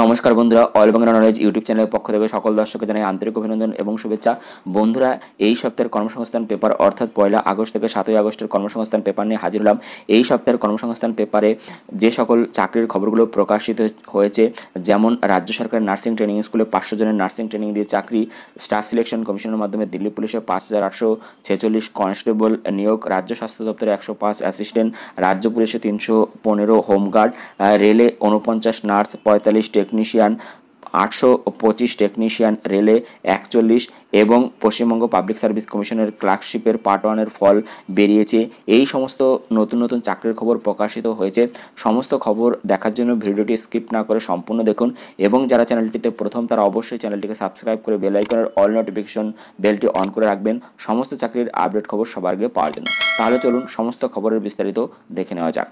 নমস্কার বন্ধুরা all Bangla knowledge YouTube চ্যানেলের পক্ষ থেকে সকল দর্শককে জানাই আন্তরিক অভিনন্দন এবং শুভেচ্ছা বন্ধুরা এই সপ্তাহের কর্মসংস্থান পেপার অর্থাৎ পয়লা আগস্ট থেকে সাতই আগস্টের কর্মসংস্থান পেপার নিয়ে হাজির হলাম এই সপ্তাহের কর্মসংস্থান পেপারে যে সকল চাকরির খবরগুলো প্রকাশিত হয়েছে যেমন রাজ্য সরকার নার্সিং ট্রেনিং স্কুলে পাঁচশো জনের নার্সিং ট্রেনিং দিয়ে চাকরি স্টাফ সিলেকশন কমিশনের মাধ্যমে দিল্লি পুলিশে পাঁচ হাজার আটশো ছেচল্লিশ কনস্টেবল নিয়োগ রাজ্য স্বাস্থ্য দপ্তরে একশো পাঁচ অ্যাসিস্ট্যান্ট রাজ্য পুলিশে তিনশো পনেরো হোমগার্ড রেলে উনপঞ্চাশ নার্স পঁয়তাল্লিশ টেকনিশিয়ান আটশো পঁচিশ টেকনিশিয়ান রেলে একচল্লিশ এবং পশ্চিমবঙ্গ পাবলিক সার্ভিস কমিশনের ক্লার্কশিপের পার্ট ওয়ানের ফল বেরিয়েছে এই সমস্ত নতুন নতুন চাকরির খবর প্রকাশিত হয়েছে সমস্ত খবর দেখার জন্য ভিডিওটি স্কিপ না করে সম্পূর্ণ দেখুন এবং যারা চ্যানেলটিতে প্রথম তারা অবশ্যই চ্যানেলটিকে সাবস্ক্রাইব করে বেলাইকনের অল নোটিফিকেশন বেলটি অন করে রাখবেন সমস্ত চাকরির আপডেট খবর সবার আগে পাওয়ার জন্য তাহলে চলুন সমস্ত খবরের বিস্তারিত দেখে নেওয়া যাক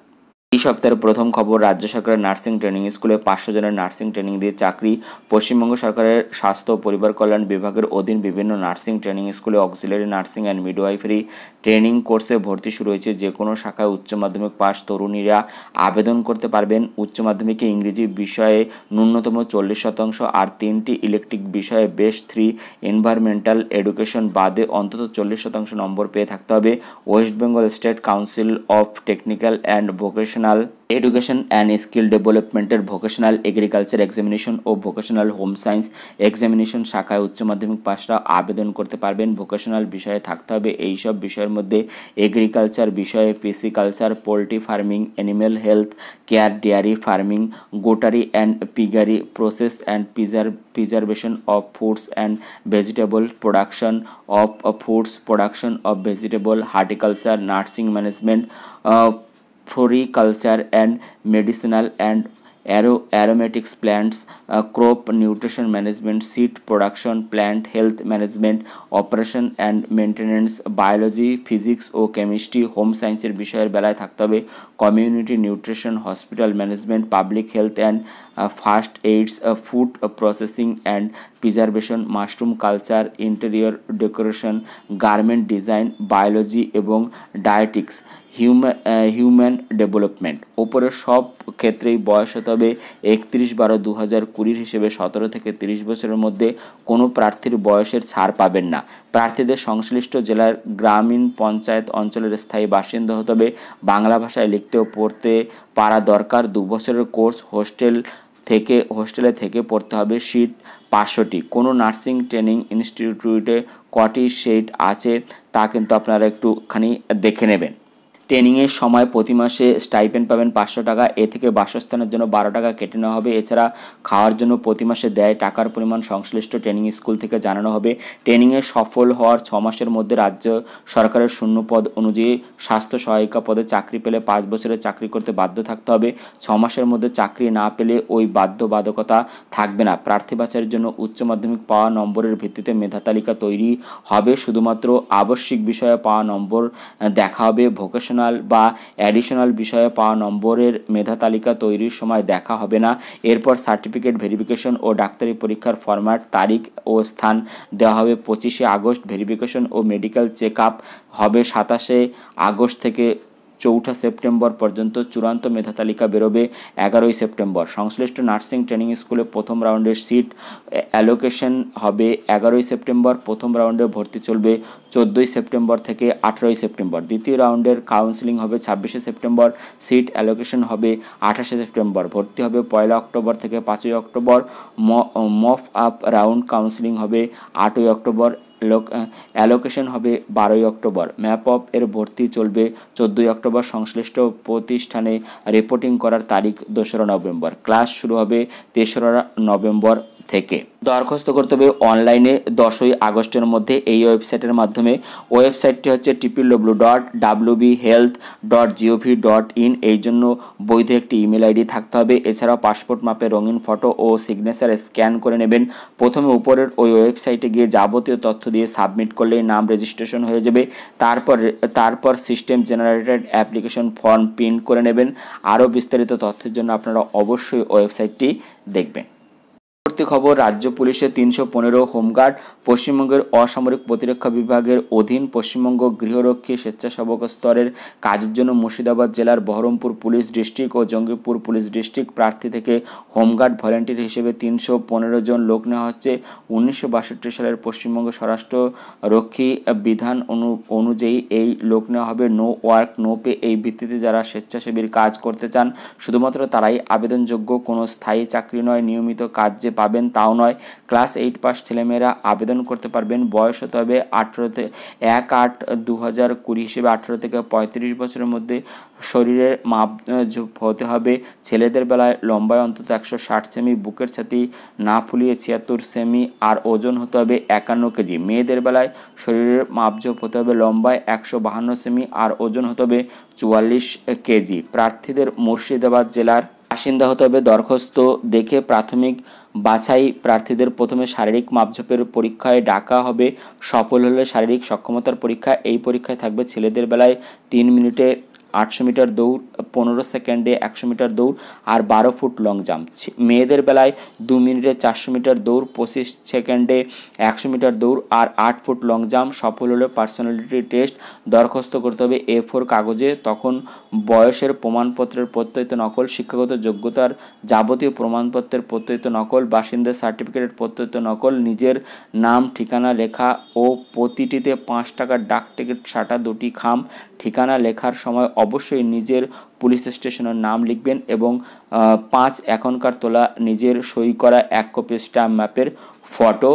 এই সপ্তাহের প্রথম খবর রাজ্য সরকারের নার্সিং ট্রেনিং স্কুলে পাঁচশো জনের নার্সিং ট্রেনিং দিয়ে চাকরি পশ্চিমবঙ্গ সরকারের স্বাস্থ্য ও পরিবার কল্যাণ বিভাগের অধীন বিভিন্ন নার্সিং ট্রেনিং স্কুলে auxiliary nursing and midwifery training কোর্সে ভর্তি শুরু হয়েছে যে কোনো শাখায় উচ্চ মাধ্যমিক পাশ তরুণীরা আবেদন করতে পারবেন উচ্চ মাধ্যমিকে ইংরেজি বিষয়ে ন্যূনতম চল্লিশ শতাংশ আর তিনটি ইলেকট্রিক বিষয়ে বেশ থ্রি এনভায়রনমেন্টাল এডুকেশন বাদে অন্তত চল্লিশ শতাংশ নম্বর পেয়ে থাকতে হবে West Bengal State Council of technical and vocation vocational education and skill ডেভেলপমেন্টের ভোকেশনাল এগ্রিকালচার এক্সামিনেশন ও ভোকেশনাল হোম সায়েন্স এক্সামিনেশন শাখায় উচ্চ মাধ্যমিক পাশরা আবেদন করতে পারবেন ভোকেশনাল বিষয়ে থাকতে হবে এই সব বিষয়ের মধ্যে এগ্রিকালচার বিষয়ে pisciculture poultry farming animal health care dairy farming goatery and piggery process and পিজার preservation of foods and vegetable production of foods production of vegetable horticulture nursing management floriculture and medicinal and aero aromatics plants crop nutrition management seed production plant health management operation and maintenance biology physics ও chemistry home সায়েন্সের বিষয়ের বেলায় থাকতে হবে community nutrition hospital management public health and first aids food processing and preservation mushroom culture interior decoration garment design biology এবং dietetics human human development ওপরে সব ক্ষেত্রেই বয়স হতে হবে একত্রিশ বারো দু হাজার কুড়ির হিসেবে সতেরো থেকে তিরিশ বছরের মধ্যে কোনো প্রার্থীর বয়সের ছাড় পাবেন না প্রার্থীদের সংশ্লিষ্ট জেলার গ্রামীণ পঞ্চায়েত অঞ্চলের স্থায়ী বাসিন্দা হতে হবে বাংলা ভাষায় লিখতে ও পড়তে পারা দরকার দু বছরের কোর্স হোস্টেল থেকে হোস্টেলে থেকে পড়তে হবে সিট পাঁচশোটি কোনো নার্সিং ট্রেনিং ইনস্টিটিউটে কটি সিট আছে তা কিন্তু আপনারা একটুখানি দেখে নেবেন ট্রেনিংয়ের সময় প্রতি মাসে স্টাইপেন্ড পাবেন পাঁচশো টাকা এ থেকে বাসস্থানের জন্য বারো টাকা কেটে নেওয়া হবে এছাড়া খাওয়ার জন্য প্রতি মাসে দেয় টাকার পরিমাণ সংশ্লিষ্ট ট্রেনিং স্কুল থেকে জানানো হবে ট্রেনিংয়ে সফল হওয়ার ছ মাসের মধ্যে রাজ্য সরকারের শূন্য পদ অনুযায়ী স্বাস্থ্য সহায়িকা পদে চাকরি পেলে পাঁচ বছরের চাকরি করতে বাধ্য থাকতে হবে ছ মাসের মধ্যে চাকরি না পেলে ওই বাধ্যবাধকতা থাকবে না প্রার্থী বাছাইয়ের জন্য উচ্চ মাধ্যমিক পাওয়া নম্বরের ভিত্তিতে মেধা তালিকা তৈরি হবে শুধুমাত্র আবশ্যিক বিষয়ে পাওয়া নম্বর দেখা হবে ভোকেশন অ্যাডিশনাল বা অ্যাডিশনাল বিষয়ে পাওয়া নম্বরের মেধা তালিকা তৈরির সময় দেখা হবে না এরপর সার্টিফিকেট ভেরিফিকেশন ও ডাক্তারি পরীক্ষার ফরম্যাট তারিখ ও স্থান দেওয়া হবে পঁচিশে আগস্ট ভেরিফিকেশন ও মেডিকেল চেক আপ হবে সাতাশে আগস্ট থেকে চৌঠা সেপ্টেম্বর পর্যন্ত চূড়ান্ত মেধা তালিকা বেরোবে এগারোই সেপ্টেম্বর সংশ্লিষ্ট নার্সিং ট্রেনিং স্কুলে প্রথম রাউন্ডের সিট অ্যালোকেশন হবে এগারোই সেপ্টেম্বর প্রথম রাউন্ডে ভর্তি চলবে চোদ্দোই সেপ্টেম্বর থেকে আঠেরোই সেপ্টেম্বর দ্বিতীয় রাউন্ডের কাউন্সিলিং হবে ছাব্বিশে সেপ্টেম্বর সিট অ্যালোকেশন হবে আঠাশে সেপ্টেম্বর ভর্তি হবে পয়লা অক্টোবর থেকে পাঁচই October mop up round counselling হবে আটই অক্টোবর অ্যালোকেশন হবে বারোই অক্টোবর ম্যাপ অপ এর ভর্তি চলবে চোদ্দোই অক্টোবর সংশ্লিষ্ট প্রতিষ্ঠানে রিপোর্টিং করার তারিখ দোসরা নভেম্বর ক্লাস শুরু হবে তেসরা নভেম্বর থেকে দরখাস্ত করতে হবে অনলাইনে দশই আগস্টের মধ্যে এই ওয়েবসাইটের মাধ্যমে ওয়েবসাইটটি হচ্ছে triple W dot W B health dot G O V dot in এই জন্য বৈধ একটি ইমেল আইডি থাকতে হবে এছাড়াও পাসপোর্ট মাপে রঙিন ফটো ও সিগনেচার স্ক্যান করে নেবেন প্রথমে উপরের ওই ওয়েবসাইটে গিয়ে যাবতীয় তথ্য দিয়ে সাবমিট করলে নাম রেজিস্ট্রেশন হয়ে যাবে তারপর তারপর system generated application form print করে নেবেন আরও বিস্তারিত তথ্যের জন্য আপনারা অবশ্যই ওয়েবসাইটটি দেখবেন পরবর্তী খবর রাজ্য পুলিশের তিনশো পনেরো হোমগার্ড পশ্চিমবঙ্গের অসামরিক প্রতিরক্ষা বিভাগের অধীন পশ্চিমবঙ্গ গৃহরক্ষী স্বেচ্ছাসেবক স্তরের কাজের জন্য মুর্শিদাবাদ জেলার বহরমপুর পুলিশ ডিস্ট্রিক্ট ও জঙ্গিপুর পুলিশ ডিস্ট্রিক্ট প্রার্থী থেকে হোমগার্ড ভলেন্টিয়ার হিসেবে তিনশো পনেরো জন লোক নেওয়া হচ্ছে উনিশশো বাষট্টি সালের পশ্চিমবঙ্গ স্বরাষ্ট্র রক্ষী বিধান অনু অনুযায়ী এই লোক নেওয়া হবে নো ওয়ার্ক নো পে এই ভিত্তিতে যারা স্বেচ্ছাসেবীর কাজ করতে চান শুধুমাত্র তারাই আবেদনযোগ্য কোনো স্থায়ী চাকরি নয় নিয়মিত কাজ যে পাবেন তাও নয় ক্লাস এইট পাস ছেলেমেয়েরা আবেদন করতে পারবেন বয়স হতে হবে আঠেরোতে এক আট দু হাজার কুড়ি হিসেবে আঠেরো থেকে পঁয়ত্রিশ বছরের মধ্যে শরীরের মাপ হতে হবে ছেলেদের বেলায় লম্বায় অন্তত একশো ষাট সেমি বুকের ছাতি না ফুলিয়ে ছিয়াত্তর সেমি আর ওজন হতে হবে একান্ন কেজি মেয়েদের বেলায় শরীরের মাপঝোপ হতে হবে লম্বায় একশো বাহান্ন সেমি আর ওজন হতে হবে চুয়াল্লিশ কেজি প্রার্থীদের মুর্শিদাবাদ জেলার বাসিন্দা হতে হবে দরখাস্ত দেখে প্রাথমিক বাছাই প্রার্থীদের প্রথমে শারীরিক মাপঝোপের পরীক্ষায় ডাকা হবে সফল হলে শারীরিক সক্ষমতার পরীক্ষা এই পরীক্ষায় থাকবে ছেলেদের বেলায় তিন মিনিটে আটশো মিটার দৌড় পনেরো সেকেন্ডে একশো মিটার দৌড় আর বারো ফুট লং জাম্প মেয়েদের বেলায় দু মিনিটে চারশো মিটার দৌড় পঁচিশ সেকেন্ডে একশো মিটার দৌড় আর আট ফুট লং জাম্প সফল হলে পার্সোনালিটি টেস্ট দরখাস্ত করতে হবে এ ফোর কাগজে তখন বয়সের প্রমাণপত্রের প্রত্যয়িত নকল শিক্ষাগত যোগ্যতার যাবতীয় প্রমাণপত্রের প্রত্যয়িত নকল বাসিন্দার সার্টিফিকেটের প্রত্যয়িত নকল নিজের নাম ঠিকানা লেখা ও প্রতিটিতে পাঁচ টাকার ডাক টিকিট সাটা দুটি খাম ঠিকানা লেখার সময় অবশ্যই নিজের পুলিশ স্টেশনের নাম লিখবেন এবং পাঁচ এখনকার তোলা নিজের সই করা এক কপি স্ট্যাম্প ম্যাপের ফটো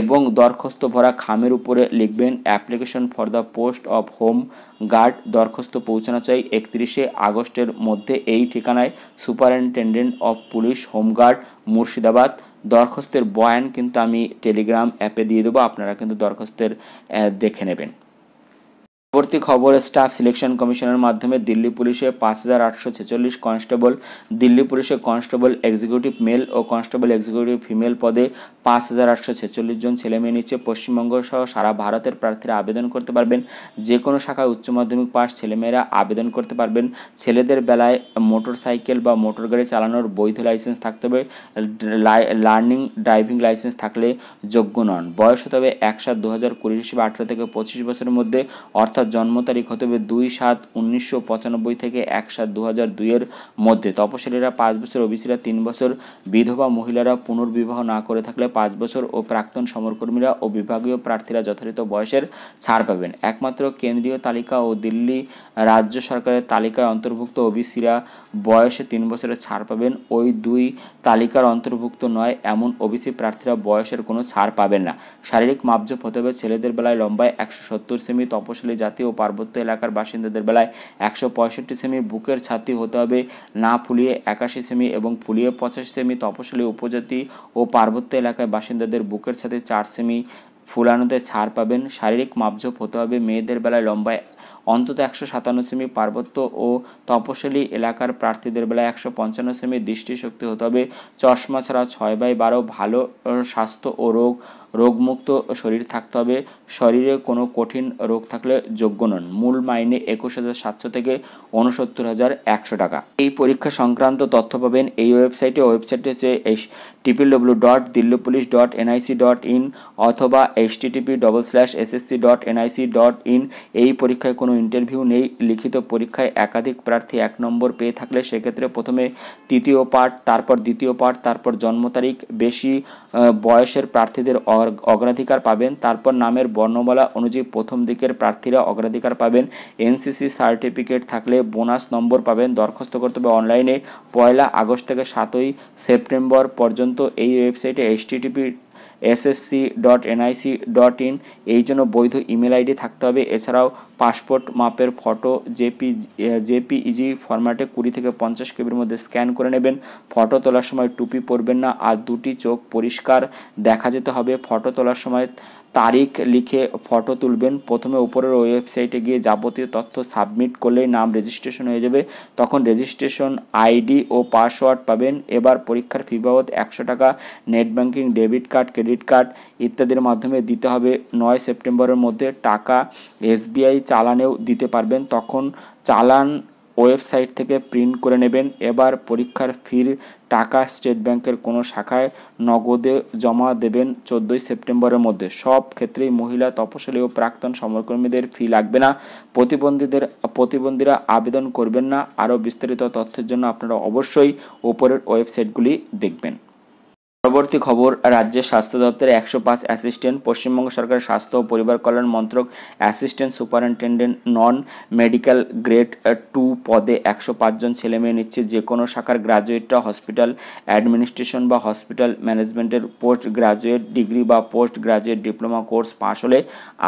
এবং দরখাস্ত ভরা খামের উপরে লিখবেন application for the post of home guard দরখাস্ত পৌঁছানো চাই একত্রিশে আগস্টের মধ্যে এই ঠিকানায় superintendent of police home guard Murshidabad দরখাস্তের বয়ান কিন্তু আমি টেলিগ্রাম অ্যাপে দিয়ে দেবো আপনারা কিন্তু দরখাস্তের দেখে নেবেন পরবর্তী খবর স্টাফ সিলেকশন কমিশনের মাধ্যমে দিল্লি পুলিশে পাঁচ হাজার আটশো ছেচল্লিশ কনস্টেবল দিল্লি পুলিশে কনস্টেবল এক্সিকিউটিভ মেল ও কনস্টেবল এক্সিকিউটিভ ফিমেল পদে পাঁচ হাজার আটশো ছেচল্লিশ জন ছেলেমেয়ে নিচ্ছে পশ্চিমবঙ্গ সহ সারা ভারতের প্রার্থীরা আবেদন করতে পারবেন যে কোনো শাখায় উচ্চ মাধ্যমিক পাস ছেলেমেয়েরা আবেদন করতে পারবেন ছেলেদের বেলায় মোটর সাইকেল বা মোটর গাড়ি চালানোর বৈধ লাইসেন্স থাকতে হবে লার্নিং ড্রাইভিং লাইসেন্স থাকলে যোগ্য নন বয়স হতে হবে এক সাত দু হাজার কুড়ি হিসেবে আঠেরো থেকে পঁচিশ বছরের মধ্যে অর্থাৎ জন্ম তারিখ হতে হবে দুই সাত উনিশশো পঁচানব্বই থেকে এক সাত দু হাজার দুইয়ের মধ্যে তপশিলীরা পাঁচ বছর ওবিসিরা তিন বছর বিধবা মহিলারা পুনর্বিবাহ না করে থাকলে পাঁচ বছর ও প্রাক্তন সমরকর্মীরা ও বিভাগীয় প্রার্থীরা যথাযথ বয়সের ছাড় পাবেন একমাত্র কেন্দ্রীয় তালিকা ও দিল্লি রাজ্য সরকারের তালিকায় অন্তর্ভুক্ত ওবিসিরা বয়সে তিন বছরের ছাড় পাবেন ওই দুই তালিকার অন্তর্ভুক্ত নয় এমন ওবিসি প্রার্থীরা বয়সের কোনো ছাড় পাবেন না শারীরিক মাপজপ হতে হবে ছেলেদের বেলায় লম্বায় একশো সত্তর সেমি তপশিলি জাতীয় পার্বত্য এলাকার বাসিন্দাদের বেলায় একশো পঁয়ষট্টি সেমি বুকের ছাতি হতে হবে না ফুলিয়ে একাশি সেমি এবং ফুলিয়ে পঁচাশি সেমি তপশিলি উপজাতি ও পার্বত্য এলাকায় বাসিন্দাদের বুকের ছাতি চার সেমি ফুলানোতে ছাড় পাবেন শারীরিক মাপঝোপ হতে হবে মেয়েদের বেলায় লম্বায় অন্তত একশো সাতান্ন সেমি পার্বত্য ও তপশিলি এলাকার প্রার্থীদের বেলায় একশো পঞ্চান্ন সেমি দৃষ্টিশক্তি হতে হবে চশমা ছাড়া ছয় বাই বারো ভালো স্বাস্থ্য ও রোগ রোগমুক্ত শরীর থাকতে হবে শরীরে কোনো কঠিন রোগ থাকলে যোগ্য নন মূল মাইনে একুশ হাজার সাতশো থেকে উনসত্তর হাজার একশো টাকা এই পরীক্ষা সংক্রান্ত তথ্য পাবেন এই ওয়েবসাইটে ওয়েবসাইটে হচ্ছে triple W dot Delhi police dot N I C dot in অথবা H T T P double slash S S C dot N I C dot in এই পরীক্ষায় কোনো ইন্টারভিউ নেই লিখিত পরীক্ষায় একাধিক প্রার্থী এক নম্বর পেয়ে থাকলে সেক্ষেত্রে প্রথমে তৃতীয় পার্ট তারপর দ্বিতীয় পার্ট তারপর জন্ম তারিখ বেশি বয়সের প্রার্থীদের অগ্রাধিকার পাবেন তারপর নামের বর্ণমালা অনুযায়ী প্রথম দিকের প্রার্থীরা অগ্রাধিকার পাবেন এনসিসি সার্টিফিকেট থাকলে বোনাস নম্বর পাবেন দরখাস্ত করতে হবে অনলাইনে পয়লা আগস্ট থেকে সাতই সেপ্টেম্বর পর্যন্ত এই ওয়েবসাইটে H T T P S S C dot N I C dot in এই জন্য বৈধ ইমেল আইডি থাকতে হবে এছাড়াও পাসপোর্ট মাপের ফটো জেপি জেপিইজি ফরম্যাটে কুড়ি থেকে পঞ্চাশ কেবির মধ্যে স্ক্যান করে নেবেন ফটো তোলার সময় টুপি পরবেন না আর দুটি চোখ পরিষ্কার দেখা যেতে হবে ফটো তোলার সময় তারিখ লিখে ফটো তুলবেন প্রথমে উপরের ওয়েবসাইটে গিয়ে যাবতীয় তথ্য সাবমিট করলেই নাম রেজিস্ট্রেশন হয়ে যাবে তখন রেজিস্ট্রেশন আইডি ও পাসওয়ার্ড পাবেন এবার পরীক্ষার ফি বাবদ একশো টাকা net banking debit card credit card ইত্যাদির মাধ্যমে দিতে হবে নয় সেপ্টেম্বরের মধ্যে টাকা এসবিআই চালানেও দিতে পারবেন তখন চালান ওয়েবসাইট থেকে প্রিন্ট করে নেবেন এবার পরীক্ষার ফির টাকা স্টেট ব্যাংকের কোনো শাখায় নগদে জমা দেবেন চোদ্দোই সেপ্টেম্বরের মধ্যে সব ক্ষেত্রেই মহিলা তপশিলি ও প্রাক্তন সমরকর্মীদের ফি লাগবে না প্রতিবন্ধীদের প্রতিবন্ধীরা আবেদন করবেন না আরও বিস্তারিত তথ্যের জন্য আপনারা অবশ্যই ওপরের ওয়েবসাইটগুলি দেখবেন পরবর্তী খবর রাজ্যের স্বাস্থ্য দপ্তরের একশো পাঁচ অ্যাসিস্ট্যান্ট পশ্চিমবঙ্গ সরকারের স্বাস্থ্য ও পরিবার কল্যাণ মন্ত্রক assistant superintendent non medical grade two পদে একশো পাঁচজন ছেলে মেয়ে নিচ্ছে যে কোনো শাখার গ্রাজুয়েটরা হসপিটাল অ্যাডমিনিস্ট্রেশন বা হসপিটাল ম্যানেজমেন্টের পোস্ট গ্রাজুয়েট ডিগ্রি বা পোস্ট গ্রাজুয়েট ডিপ্লোমা কোর্স পাশ হলে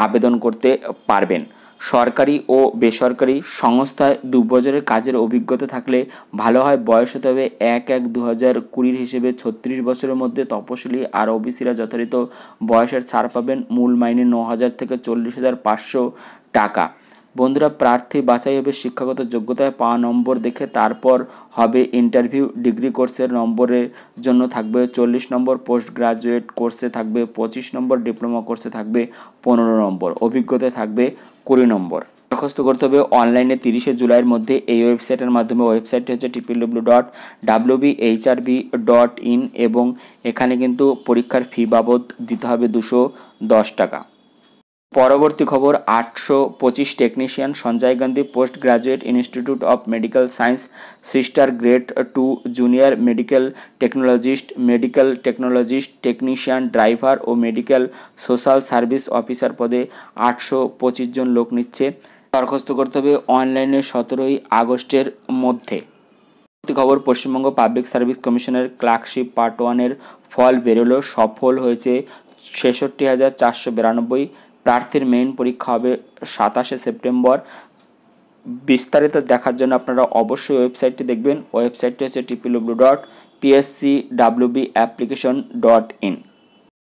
আবেদন করতে পারবেন সরকারি ও বেসরকারি সংস্থায় দু বছরের কাজের অভিজ্ঞতা থাকলে ভালো হয় বয়স হতে হবে এক এক দু হাজার কুড়ির হিসেবে ছত্রিশ বছরের মধ্যে তপশিলি আর ওবিসিরা যথারীত বয়সের ছাড় পাবেন মূল মাইনে ন হাজার থেকে চল্লিশ হাজার পাঁচশো টাকা বন্ধুরা প্রার্থী বাছাই হবে শিক্ষাগত যোগ্যতায় পাওয়া নম্বর দেখে তারপর হবে ইন্টারভিউ ডিগ্রি কোর্সের নম্বরের জন্য থাকবে চল্লিশ নম্বর পোস্ট গ্রাজুয়েট কোর্সে থাকবে পঁচিশ নম্বর ডিপ্লোমা কোর্সে থাকবে পনেরো নম্বর অভিজ্ঞতা থাকবে কুড়ি নম্বর দরখাস্ত করতে হবে অনলাইনে তিরিশে জুলাইয়ের মধ্যে এই ওয়েবসাইটের মাধ্যমে ওয়েবসাইটটি হচ্ছে triple W dot W B H R B dot in এবং এখানে কিন্তু পরীক্ষার ফি বাবদ দিতে হবে দুশো দশ টাকা পরবর্তী খবর আটশো পঁচিশ technician Sanjay Gandhi post graduate institute of medical science sister grade two junior medical technologist medical technologist technician driver ও মেডিকেল সোশ্যাল সার্ভিস অফিসার পদে আটশো পঁচিশ জন লোক নিচ্ছে দরখাস্ত করতে হবে অনলাইনে সতেরোই আগস্টের মধ্যে খবর পশ্চিমবঙ্গ পাবলিক সার্ভিস কমিশনের ক্লার্কশিপ পার্ট ওয়ানের ফল বেরোলো সফল হয়েছে ছেষট্টি হাজার চারশো বিরানব্বই প্রার্থীর মেইন পরীক্ষা হবে সাতাশে সেপ্টেম্বর বিস্তারিত দেখার জন্য আপনারা অবশ্যই ওয়েবসাইটটি দেখবেন ওয়েবসাইটটি হচ্ছে triple W dot P S C W B application dot in